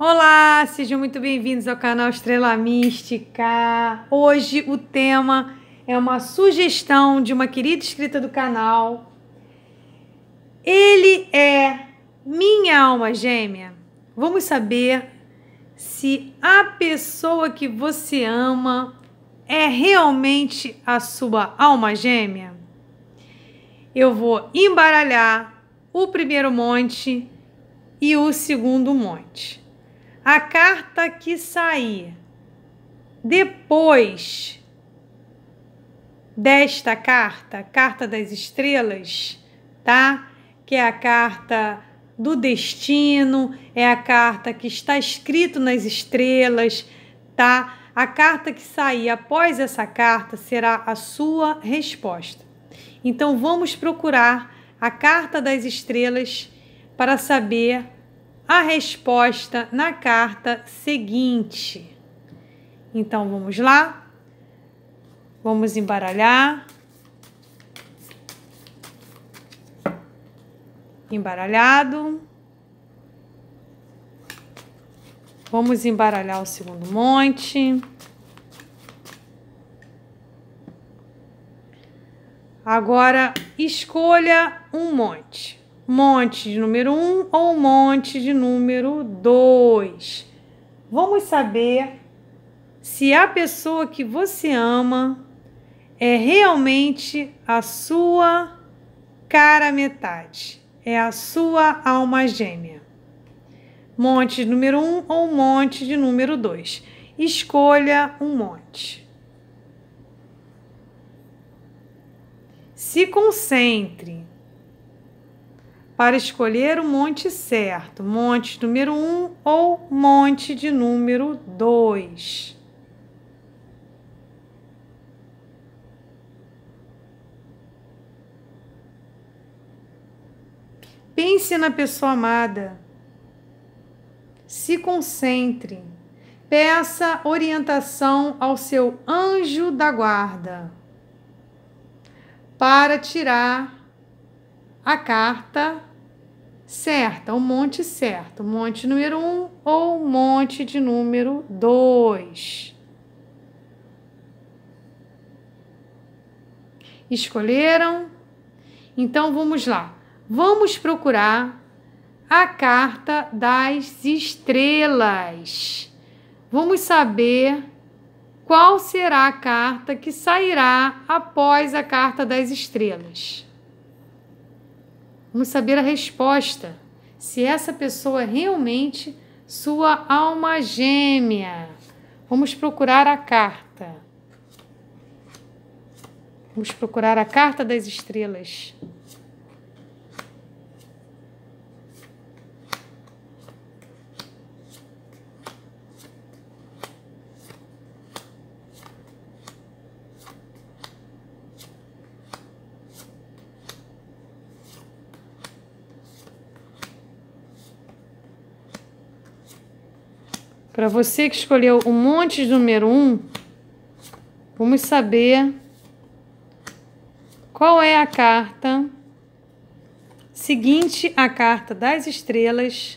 Olá, sejam muito bem-vindos ao canal Estrela Mística. Hoje o tema é uma sugestão de uma querida inscrita do canal. Ele é minha alma gêmea. Vamos saber se a pessoa que você ama é realmente a sua alma gêmea. Eu vou embaralhar o primeiro monte e o segundo monte a carta que sair depois desta carta, carta das estrelas, tá? Que é a carta do destino, é a carta que está escrito nas estrelas, tá? A carta que sair após essa carta será a sua resposta. Então vamos procurar a carta das estrelas para saber a resposta na carta seguinte. Então vamos lá? Vamos embaralhar. Embaralhado. Vamos embaralhar o segundo monte. Agora escolha um monte monte de número 1 ou monte de número 2. Vamos saber se a pessoa que você ama é realmente a sua cara metade, é a sua alma gêmea. Monte de número 1 ou monte de número 2. Escolha um monte. Se concentre para escolher o monte certo, monte número 1 um, ou monte de número 2. Pense na pessoa amada. Se concentre. Peça orientação ao seu anjo da guarda para tirar a carta certa, o monte certo, monte número 1 um, ou monte de número 2. Escolheram? Então vamos lá. Vamos procurar a carta das estrelas. Vamos saber qual será a carta que sairá após a carta das estrelas. Vamos saber a resposta. Se essa pessoa é realmente sua alma gêmea. Vamos procurar a carta. Vamos procurar a carta das estrelas. Para você que escolheu o monte número 1, um, vamos saber qual é a carta seguinte à carta das estrelas.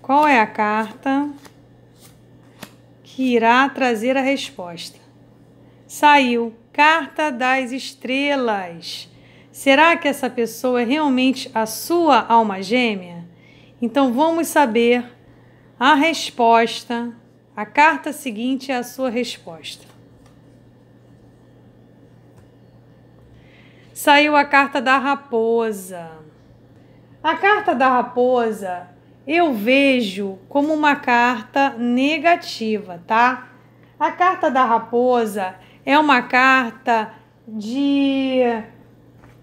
Qual é a carta que irá trazer a resposta? Saiu Carta das Estrelas. Será que essa pessoa é realmente a sua alma gêmea? Então vamos saber a resposta, a carta seguinte é a sua resposta. Saiu a carta da raposa. A carta da raposa eu vejo como uma carta negativa, tá? A carta da raposa é uma carta de,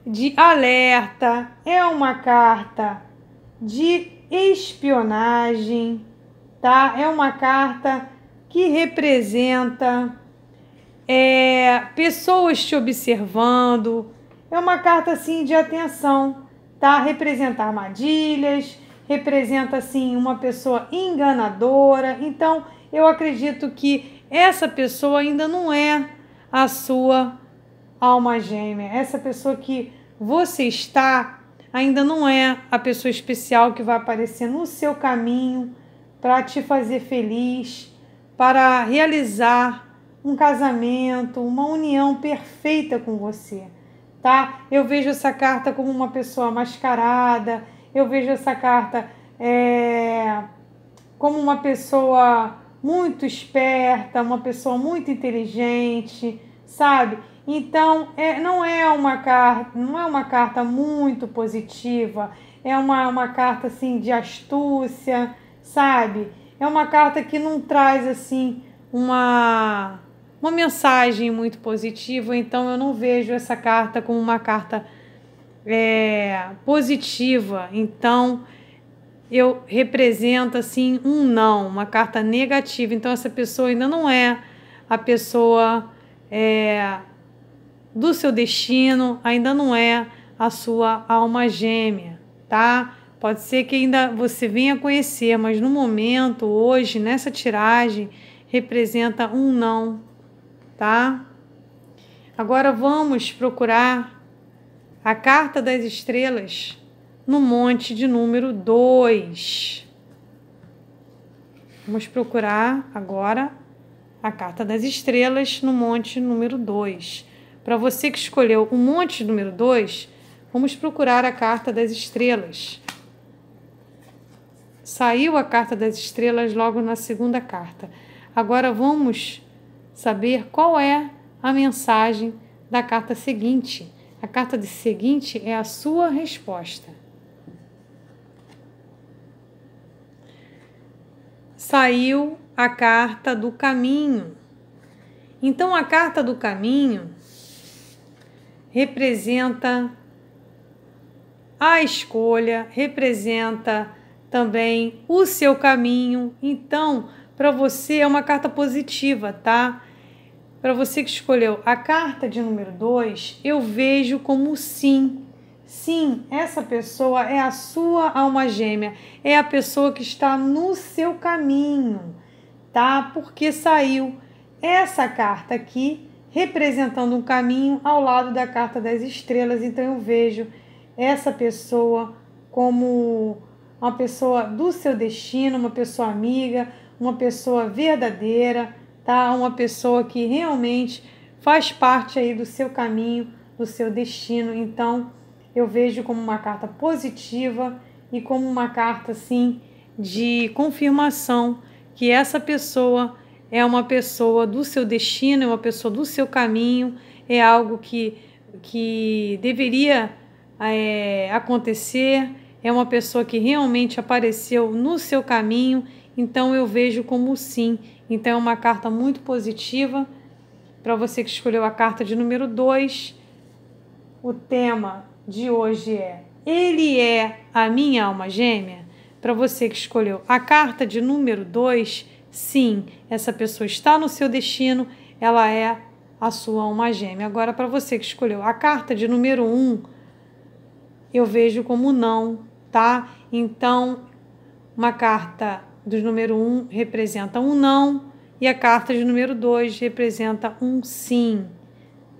de alerta, é uma carta de espionagem, tá? É uma carta que representa é, pessoas te observando. É uma carta assim de atenção, tá? Representa armadilhas, representa assim uma pessoa enganadora. Então, eu acredito que essa pessoa ainda não é a sua alma gêmea. Essa pessoa que você está ainda não é a pessoa especial que vai aparecer no seu caminho para te fazer feliz, para realizar um casamento, uma união perfeita com você, tá? Eu vejo essa carta como uma pessoa mascarada, eu vejo essa carta é, como uma pessoa muito esperta, uma pessoa muito inteligente, sabe? Então, é, não é uma carta, não é uma carta muito positiva, é uma, uma carta assim de astúcia, sabe? É uma carta que não traz assim uma uma mensagem muito positiva, então eu não vejo essa carta como uma carta é, positiva. Então eu represento assim um não, uma carta negativa. Então essa pessoa ainda não é a pessoa é, do seu destino, ainda não é a sua alma gêmea, tá? Pode ser que ainda você venha conhecer, mas no momento, hoje, nessa tiragem, representa um não, tá? Agora vamos procurar a carta das estrelas no monte de número 2. Vamos procurar agora a carta das estrelas no monte número 2. Para você que escolheu o monte número 2, vamos procurar a carta das estrelas. Saiu a carta das estrelas logo na segunda carta. Agora vamos saber qual é a mensagem da carta seguinte. A carta de seguinte é a sua resposta. Saiu a carta do caminho. Então, a carta do caminho representa a escolha, representa também o seu caminho. Então, para você é uma carta positiva, tá? Para você que escolheu a carta de número 2, eu vejo como sim. Sim, essa pessoa é a sua alma gêmea, é a pessoa que está no seu caminho, tá? Porque saiu essa carta aqui representando um caminho ao lado da carta das estrelas, então eu vejo essa pessoa como uma pessoa do seu destino, uma pessoa amiga, uma pessoa verdadeira, tá? Uma pessoa que realmente faz parte aí do seu caminho, do seu destino. Então, eu vejo como uma carta positiva e como uma carta assim de confirmação que essa pessoa é uma pessoa do seu destino, é uma pessoa do seu caminho, é algo que, que deveria é, acontecer é uma pessoa que realmente apareceu no seu caminho, então eu vejo como sim. Então é uma carta muito positiva para você que escolheu a carta de número 2. O tema de hoje é Ele é a minha alma gêmea? Para você que escolheu a carta de número 2, sim, essa pessoa está no seu destino, ela é a sua alma gêmea. Agora, para você que escolheu a carta de número 1, um, eu vejo como não tá? Então, uma carta dos número 1 um representa um não e a carta de número 2 representa um sim,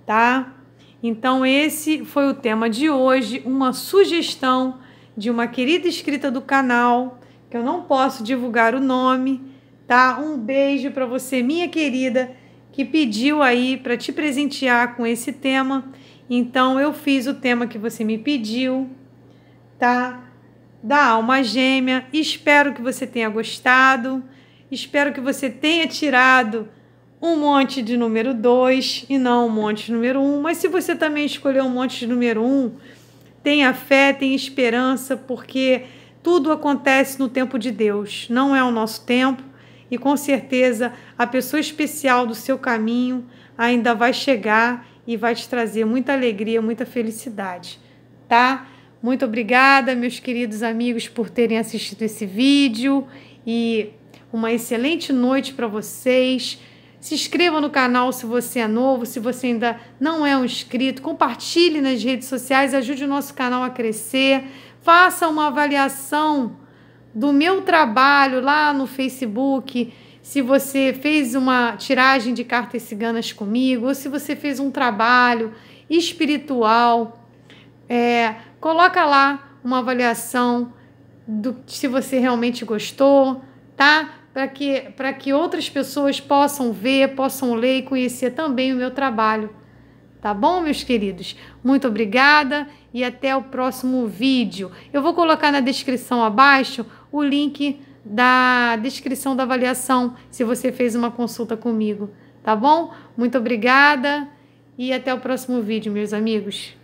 tá? Então, esse foi o tema de hoje, uma sugestão de uma querida inscrita do canal, que eu não posso divulgar o nome, tá? Um beijo para você, minha querida, que pediu aí para te presentear com esse tema. Então, eu fiz o tema que você me pediu, tá? da Alma Gêmea. Espero que você tenha gostado. Espero que você tenha tirado um monte de número 2 e não um monte de número 1. Um. Mas se você também escolheu um monte de número 1, um, tenha fé, tenha esperança, porque tudo acontece no tempo de Deus, não é o nosso tempo. E com certeza a pessoa especial do seu caminho ainda vai chegar e vai te trazer muita alegria, muita felicidade, tá? Muito obrigada, meus queridos amigos, por terem assistido esse vídeo e uma excelente noite para vocês. Se inscreva no canal se você é novo, se você ainda não é um inscrito, compartilhe nas redes sociais, ajude o nosso canal a crescer, faça uma avaliação do meu trabalho lá no Facebook. Se você fez uma tiragem de cartas ciganas comigo, ou se você fez um trabalho espiritual, é, coloca lá uma avaliação do se você realmente gostou, tá? Para que, para que outras pessoas possam ver, possam ler e conhecer também o meu trabalho. Tá bom, meus queridos? Muito obrigada e até o próximo vídeo. Eu vou colocar na descrição abaixo o link da descrição da avaliação se você fez uma consulta comigo. Tá bom? Muito obrigada e até o próximo vídeo, meus amigos.